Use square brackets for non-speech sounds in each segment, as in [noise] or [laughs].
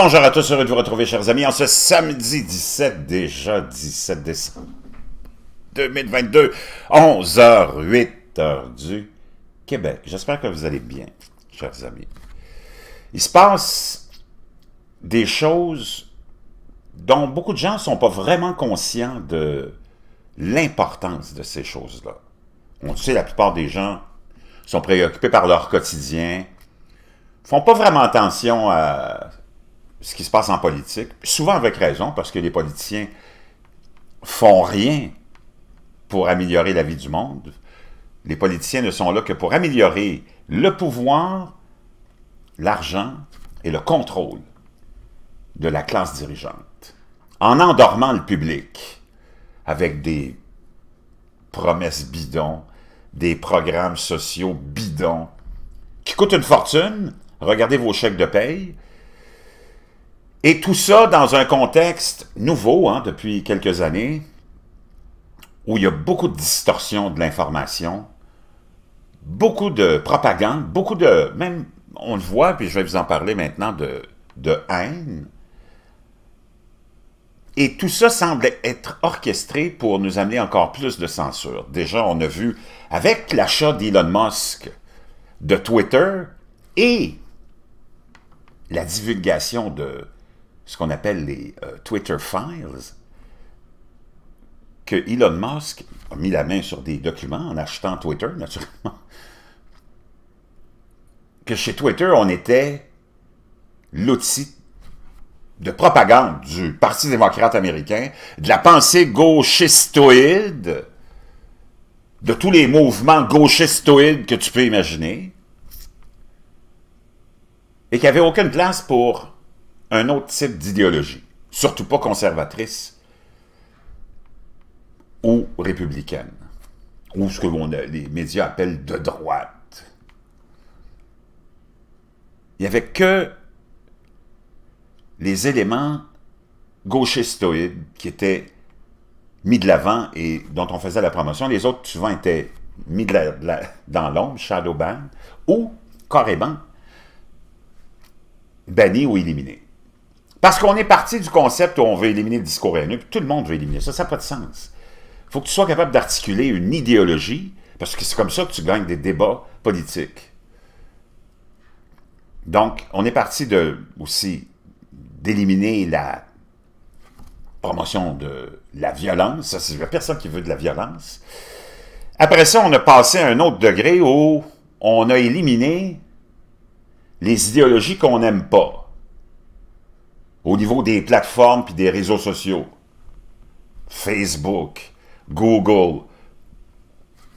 bonjour à tous, heureux de vous retrouver, chers amis, en ce samedi 17, déjà 17 décembre 2022, 11h08 du Québec. J'espère que vous allez bien, chers amis. Il se passe des choses dont beaucoup de gens ne sont pas vraiment conscients de l'importance de ces choses-là. On sait, la plupart des gens sont préoccupés par leur quotidien, font pas vraiment attention à ce qui se passe en politique, souvent avec raison, parce que les politiciens font rien pour améliorer la vie du monde. Les politiciens ne sont là que pour améliorer le pouvoir, l'argent et le contrôle de la classe dirigeante, en endormant le public avec des promesses bidons, des programmes sociaux bidons, qui coûtent une fortune. Regardez vos chèques de paye, et tout ça dans un contexte nouveau hein, depuis quelques années, où il y a beaucoup de distorsion de l'information, beaucoup de propagande, beaucoup de... Même, on le voit, puis je vais vous en parler maintenant, de, de haine. Et tout ça semble être orchestré pour nous amener encore plus de censure. Déjà, on a vu, avec l'achat d'Elon Musk de Twitter et la divulgation de ce qu'on appelle les euh, Twitter Files, que Elon Musk a mis la main sur des documents en achetant Twitter, naturellement, que chez Twitter, on était l'outil de propagande du Parti démocrate américain, de la pensée gauchistoïde, de tous les mouvements gauchistoïdes que tu peux imaginer, et qu'il n'y avait aucune place pour un autre type d'idéologie, surtout pas conservatrice ou républicaine, ou ce que les médias appellent de droite. Il n'y avait que les éléments gauchistoïdes qui étaient mis de l'avant et dont on faisait la promotion. Les autres, souvent, étaient mis dans l'ombre, shadow ou carrément bannis ou éliminés. Parce qu'on est parti du concept où on veut éliminer le discours haineux, puis tout le monde veut éliminer ça, ça n'a pas de sens. Il faut que tu sois capable d'articuler une idéologie, parce que c'est comme ça que tu gagnes des débats politiques. Donc, on est parti de, aussi d'éliminer la promotion de la violence. Ça, c'est la personne qui veut de la violence. Après ça, on a passé à un autre degré où on a éliminé les idéologies qu'on n'aime pas au niveau des plateformes puis des réseaux sociaux. Facebook, Google,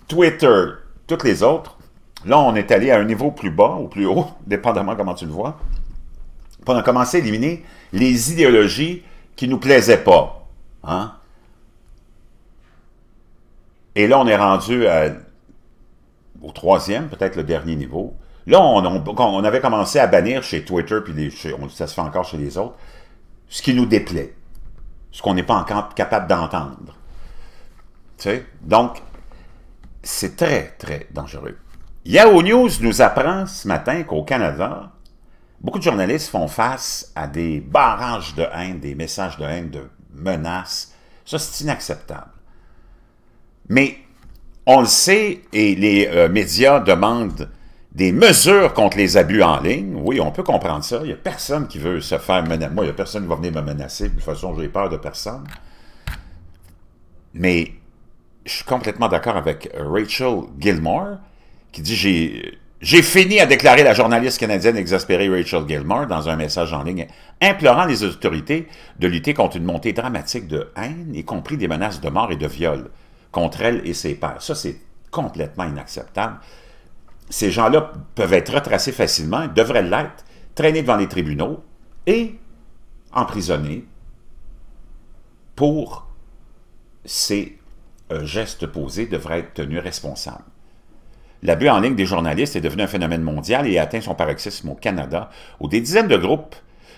Twitter, toutes les autres. Là, on est allé à un niveau plus bas ou plus haut, [laughs] dépendamment comment tu le vois. Pendant on a commencé à éliminer les idéologies qui ne nous plaisaient pas. Hein? Et là, on est rendu au troisième, peut-être le dernier niveau, Là, on, avait commencé à bannir chez Twitter, puis on, ça se fait encore chez les autres, ce qui nous déplaît, ce qu'on n'est pas encore capable d'entendre. Tu sais? Donc, c'est très, très dangereux. Yahoo News nous apprend ce matin qu'au Canada, beaucoup de journalistes font face à des barrages de haine, des messages de haine, de menaces. Ça, c'est inacceptable. Mais on le sait, et les euh, médias demandent des mesures contre les abus en ligne. Oui, on peut comprendre ça. Il n'y a personne qui veut se faire menacer. Moi, il n'y a personne qui va venir me menacer. De toute façon, j'ai peur de personne. Mais je suis complètement d'accord avec Rachel Gilmore, qui dit « J'ai fini à déclarer la journaliste canadienne exaspérée Rachel Gilmore dans un message en ligne implorant les autorités de lutter contre une montée dramatique de haine, y compris des menaces de mort et de viol contre elle et ses parents. Ça, c'est complètement inacceptable ces gens-là peuvent être retracés facilement, devraient l'être, traînés devant les tribunaux et emprisonnés pour ces euh, gestes posés devraient être tenus responsables. L'abus en ligne des journalistes est devenu un phénomène mondial et a atteint son paroxysme au Canada, où des dizaines de groupes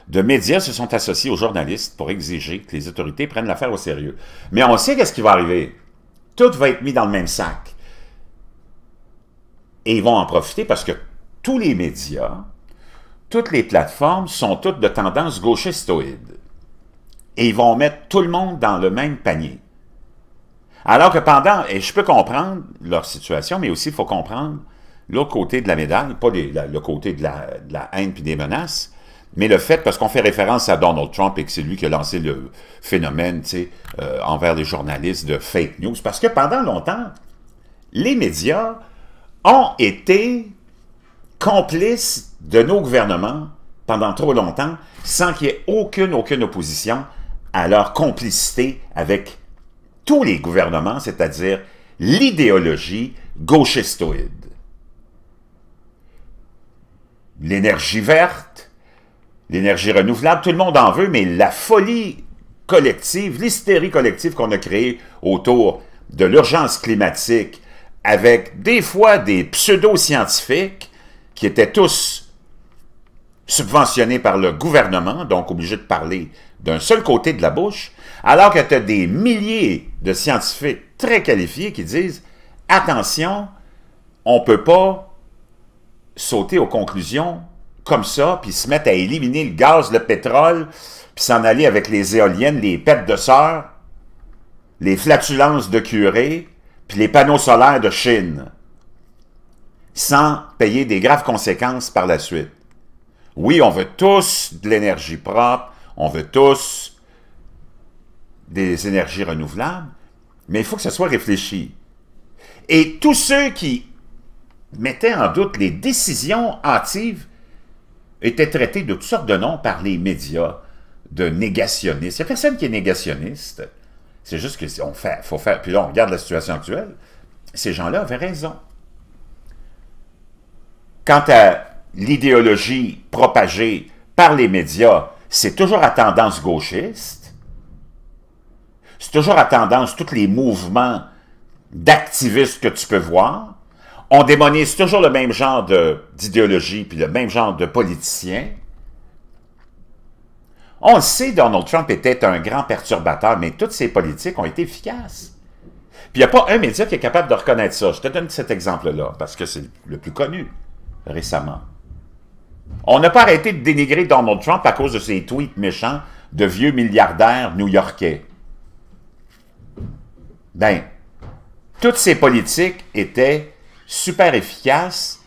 de médias se sont associés aux journalistes pour exiger que les autorités prennent l'affaire au sérieux. Mais on sait qu'est-ce qui va arriver. Tout va être mis dans le même sac. Et ils vont en profiter parce que tous les médias, toutes les plateformes sont toutes de tendance gauchistoïde. Et ils vont mettre tout le monde dans le même panier. Alors que pendant, et je peux comprendre leur situation, mais aussi il faut comprendre l'autre côté de la médaille, pas le côté de la, haine puis des menaces, mais le fait, parce qu'on fait référence à Donald Trump et que c'est lui qui a lancé le phénomène euh, envers les journalistes de fake news, parce que pendant longtemps, les médias ont été complices de nos gouvernements pendant trop longtemps sans qu'il y ait aucune, aucune opposition à leur complicité avec tous les gouvernements, c'est-à-dire l'idéologie gauchistoïde. L'énergie verte, l'énergie renouvelable, tout le monde en veut, mais la folie collective, l'hystérie collective qu'on a créée autour de l'urgence climatique, avec des fois des pseudo-scientifiques qui étaient tous subventionnés par le gouvernement, donc obligés de parler d'un seul côté de la bouche, alors qu'il y a des milliers de scientifiques très qualifiés qui disent « Attention, on ne peut pas sauter aux conclusions comme ça, puis se mettre à éliminer le gaz, le pétrole, puis s'en aller avec les éoliennes, les pertes de sœurs, les flatulences de curés, puis les panneaux solaires de Chine, sans payer des graves conséquences par la suite. Oui, on veut tous de l'énergie propre, on veut tous des énergies renouvelables, mais il faut que ce soit réfléchi. Et tous ceux qui mettaient en doute les décisions hâtives étaient traités de toutes sortes de noms par les médias de négationnistes. Il n'y a personne qui est négationniste. C'est juste on fait, faut faire. Puis là, on regarde la situation actuelle. Ces gens-là avaient raison. Quant à l'idéologie propagée par les médias, c'est toujours à tendance gauchiste. C'est toujours à tendance tous les mouvements d'activistes que tu peux voir. On démonise toujours le même genre d'idéologie puis le même genre de politiciens. On le sait, Donald Trump était un grand perturbateur, mais toutes ses politiques ont été efficaces. Puis il n'y a pas un média qui est capable de reconnaître ça. Je te donne cet exemple-là, parce que c'est le plus connu récemment. On n'a pas arrêté de dénigrer Donald Trump à cause de ses tweets méchants de vieux milliardaires new-yorkais. Ben, toutes ces politiques étaient super efficaces,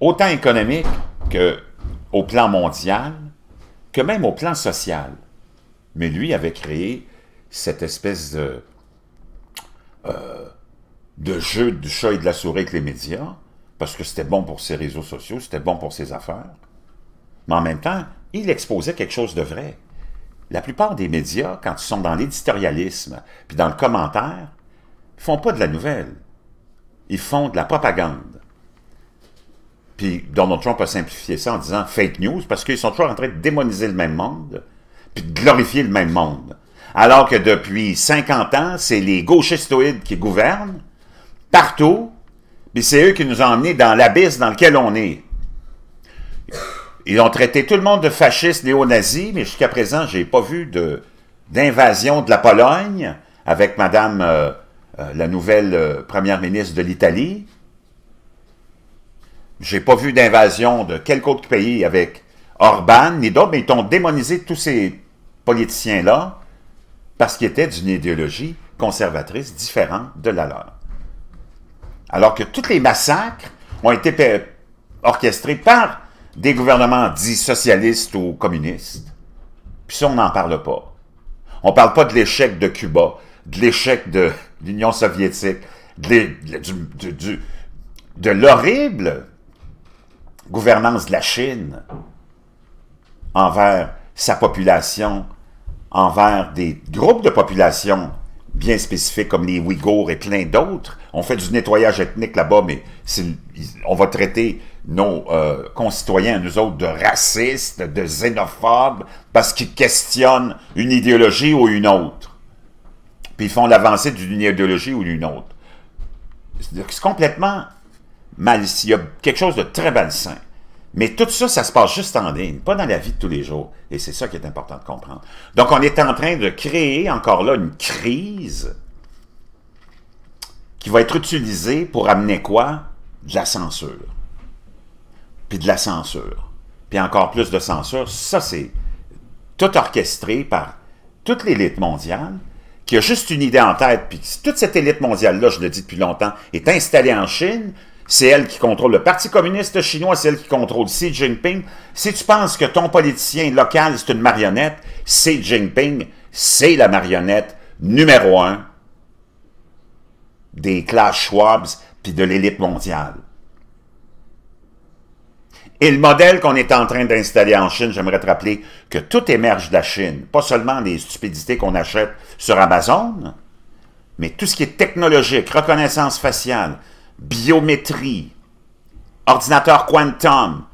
autant économiques qu'au plan mondial, même au plan social. Mais lui avait créé cette espèce de, euh, de jeu du chat et de la souris avec les médias, parce que c'était bon pour ses réseaux sociaux, c'était bon pour ses affaires. Mais en même temps, il exposait quelque chose de vrai. La plupart des médias, quand ils sont dans l'éditorialisme, puis dans le commentaire, ils font pas de la nouvelle. Ils font de la propagande. Puis Donald Trump a simplifié ça en disant fake news parce qu'ils sont toujours en train de démoniser le même monde puis de glorifier le même monde. Alors que depuis 50 ans, c'est les gauchistoïdes qui gouvernent partout, mais c'est eux qui nous ont emmenés dans l'abysse dans lequel on est. Ils ont traité tout le monde de fascistes néo nazis mais jusqu'à présent, j'ai pas vu d'invasion de, la Pologne avec Madame euh, euh, la nouvelle euh, première ministre de l'Italie. J'ai pas vu d'invasion de quelque autre pays avec Orban ni d'autres, mais ils ont démonisé tous ces politiciens-là parce qu'ils étaient d'une idéologie conservatrice différente de la leur. Alors que tous les massacres ont été orchestrés par des gouvernements dits socialistes ou communistes. Puis ça, on n'en parle pas. On ne parle pas de l'échec de Cuba, de l'échec de l'Union soviétique, de l'horrible gouvernance de la Chine envers sa population, envers des groupes de population bien spécifiques comme les Ouïghours et plein d'autres. On fait du nettoyage ethnique là-bas, mais on va traiter nos euh, concitoyens, nous autres, de racistes, de xénophobes, parce qu'ils questionnent une idéologie ou une autre. Puis ils font l'avancée d'une idéologie ou d'une autre. C'est complètement il y a quelque chose de très malsain. Mais tout ça, ça se passe juste en ligne, pas dans la vie de tous les jours. Et c'est ça qui est important de comprendre. Donc, on est en train de créer encore là une crise qui va être utilisée pour amener quoi? De la censure. Puis de la censure. Puis encore plus de censure. Ça, c'est tout orchestré par toute l'élite mondiale qui a juste une idée en tête. Puis toute cette élite mondiale-là, je le dis depuis longtemps, est installée en Chine c'est elle qui contrôle le Parti communiste chinois, c'est elle qui contrôle Xi Jinping. Si tu penses que ton politicien local, c'est une marionnette, Xi Jinping, c'est la marionnette numéro un des classes schwabs puis de l'élite mondiale. Et le modèle qu'on est en train d'installer en Chine, j'aimerais te rappeler que tout émerge de la Chine, pas seulement les stupidités qu'on achète sur Amazon, mais tout ce qui est technologique, reconnaissance faciale, biométrie, ordinateur quantum,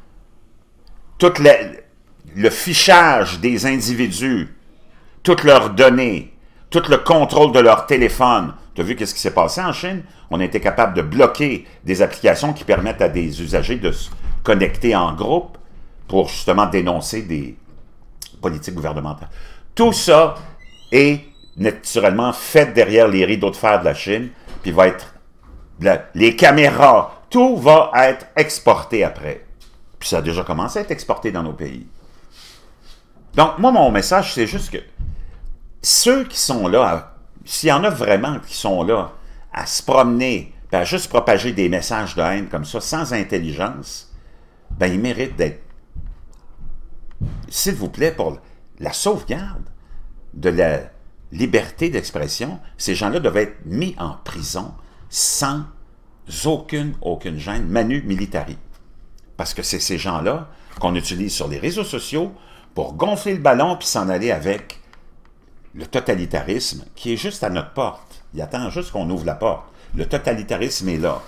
tout le, fichage des individus, toutes leurs données, tout le contrôle de leur téléphone. Tu as vu qu'est-ce qui s'est passé en Chine? On a été capable de bloquer des applications qui permettent à des usagers de se connecter en groupe pour justement dénoncer des politiques gouvernementales. Tout ça est naturellement fait derrière les rideaux de fer de la Chine, puis va être les caméras, tout va être exporté après. Puis ça a déjà commencé à être exporté dans nos pays. Donc, moi, mon message, c'est juste que ceux qui sont là, s'il y en a vraiment qui sont là à se promener, à juste propager des messages de haine comme ça, sans intelligence, ben ils méritent d'être, s'il vous plaît, pour la sauvegarde de la liberté d'expression, ces gens-là doivent être mis en prison sans aucune, aucune gêne, manu militari. Parce que c'est ces gens-là qu'on utilise sur les réseaux sociaux pour gonfler le ballon puis s'en aller avec le totalitarisme qui est juste à notre porte. Il attend juste qu'on ouvre la porte. Le totalitarisme est là.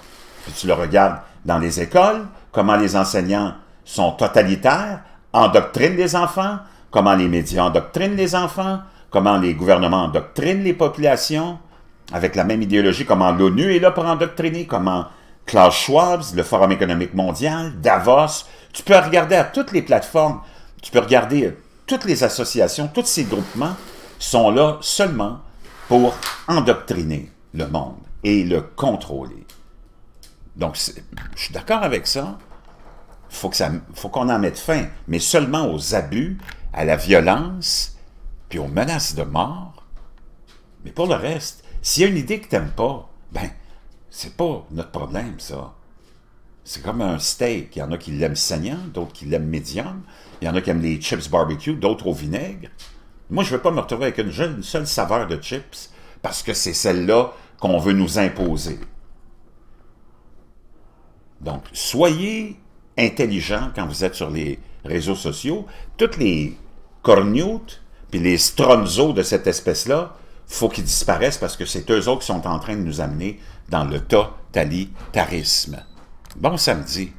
Puis tu le regardes dans les écoles, comment les enseignants sont totalitaires, endoctrinent les enfants, comment les médias endoctrinent les enfants, comment les gouvernements endoctrinent les populations, avec la même idéologie, comment l'ONU est là pour endoctriner, comment Klaus Schwab, le Forum économique mondial, Davos. Tu peux regarder à toutes les plateformes, tu peux regarder euh, toutes les associations, tous ces groupements sont là seulement pour endoctriner le monde et le contrôler. Donc, je suis d'accord avec ça. Il faut qu'on en mette fin, mais seulement aux abus, à la violence, puis aux menaces de mort. Mais pour le reste, s'il y a une idée que t'aimes pas, ben, c'est pas notre problème, ça. C'est comme un steak. Il y en a qui l'aiment saignant, d'autres qui l'aiment médium. Il y en a qui aiment les chips barbecue, d'autres au vinaigre. Moi, je ne veux pas me retrouver avec une, seule saveur de chips parce que c'est celle-là qu'on veut nous imposer. Donc, soyez intelligents quand vous êtes sur les réseaux sociaux. Toutes les cornutes puis les stronzos de cette espèce-là faut qu'ils disparaissent parce que c'est eux autres qui sont en train de nous amener dans le totalitarisme. Bon samedi.